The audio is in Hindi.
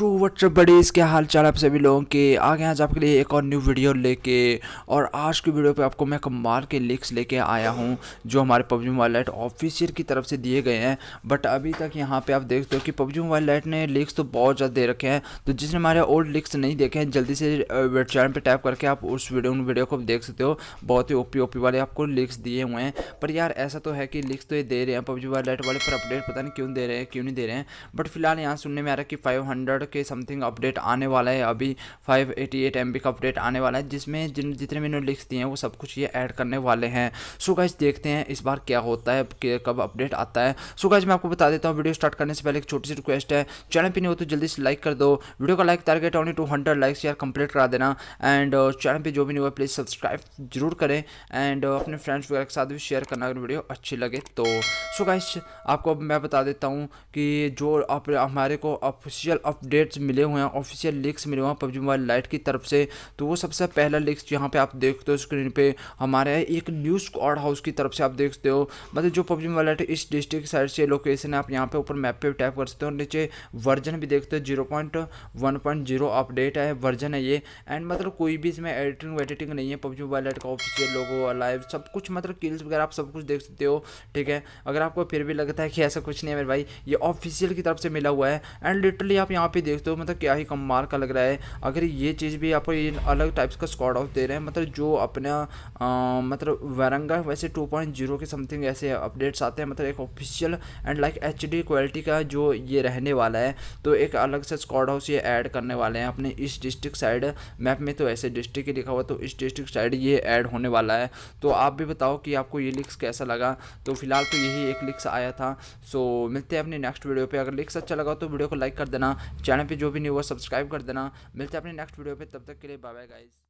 ट्रू वट बडीज़ इसके हाल चाल आप सभी लोगों के आ गए आज आपके लिए एक और न्यू वीडियो लेके और आज की वीडियो पे आपको मैं कमाल के लिक्स लेके आया हूँ जो हमारे पबजी मोबाइल लाइट ऑफिसियर की तरफ से दिए गए हैं बट अभी तक यहाँ पे आप देखते हो कि पबजी मोबाइल लाइट ने लिक्स तो बहुत ज़्यादा दे रखे हैं तो जिसने हमारे ओल्ड लिक्स नहीं देखे हैं जल्दी से चैनल पर टाइप करके आप उस वीडियो उन वीडियो को देख सकते हो बहुत ही ओपी ओपी वाले आपको लिक्स दिए हुए हैं पर यार ऐसा तो है कि लिक्स तो ये दे रहे हैं पबजी मोबाइल लाइट वाले पर अपडेट पता नहीं क्यों दे रहे हैं क्यों नहीं दे रहे हैं बट फिलहाल यहाँ सुनने में आ रहा है कि फाइव के समथिंग अपडेट आने वाला है अभी five eighty eight M B का अपडेट आने वाला है जिसमें जिन जितने मैंने लिख दिए हैं वो सब कुछ ये ऐड करने वाले हैं सो देखते हैं इस बार क्या होता है कब अपडेट आता है सो गाइज मैं आपको बता देता हूँ वीडियो स्टार्ट करने से पहले एक छोटी सी रिक्वेस्ट है चैनल पर नहीं हो तो जल्दी से लाइक कर दो वीडियो का like target only two hundred likes यार कंप्लीट करा देना एंड चैनल पर जो भी नहीं हुआ प्लीज़ सब्सक्राइब जरूर करें एंड uh, अपने फ्रेंड्स वगैरह के साथ भी शेयर करना अगर वीडियो अच्छी लगे तो सो गाइज आपको मैं बता देता हूँ कि जो आप हमारे को ऑफिशियल अपडेट अपडेट्स मिले हुए हैं ऑफिशियल लिक्स मिले हुए हैं पबजी मोबाइल लाइट की तरफ से तो वो सबसे पहला लिक्स यहाँ पे आप देखते हो स्क्रीन पे हमारे एक न्यू स्कॉड हाउस की तरफ से आप देखते हो मतलब जो पबजी मोबाइल लाइट इस डिस्ट्रिक्ट साइड से लोकेशन है आप यहाँ पे ऊपर मैप पे टैप कर सकते हो नीचे वर्जन भी देखते हो जीरो अपडेट है वर्जन है ये एंड मतलब कोई भी इसमें एडिटिंग वेडिटिंग नहीं है पबजी मोबाइल लाइट का ऑफिशियल लोगो लाइव सब कुछ मतलब किल्स वगैरह आप सब कुछ देख सकते हो ठीक है अगर आपको फिर भी लगता है कि ऐसा कुछ नहीं है मेरे भाई ये ऑफिशियल की तरफ से मिला हुआ है एंड लिटरली आप यहाँ पे देखते हो मतलब क्या ही कम मार का लग रहा है अगर ये चीज़ भी आपको इन अलग टाइप्स का स्कॉड ऑफ दे रहे हैं मतलब जो अपना आ, मतलब वरंगा वैसे 2.0 के समथिंग ऐसे अपडेट्स आते हैं मतलब एक official and like H quality का जो ये रहने वाला है तो एक अलग से स्कॉड हाउस ये ऐड करने वाले हैं अपने इस डिस्ट्रिक्ट साइड मैप में तो ऐसे डिस्ट्रिक्ट ही लिखा हुआ तो इस डिस्ट्रिक्ट साइड ये ऐड होने वाला है तो आप भी बताओ कि आपको ये लिक्स कैसा लगा तो फिलहाल तो यही एक लिक्स आया था सो मिलते हैं अपने नेक्स्ट वीडियो पर अगर लिक्स अच्छा लगा तो वीडियो को लाइक कर देना चैनल पे जो भी नहीं हुआ सब्सक्राइब कर देना मिलते हैं अपने नेक्स्ट वीडियो पे तब तक के लिए बाय बाय गाइज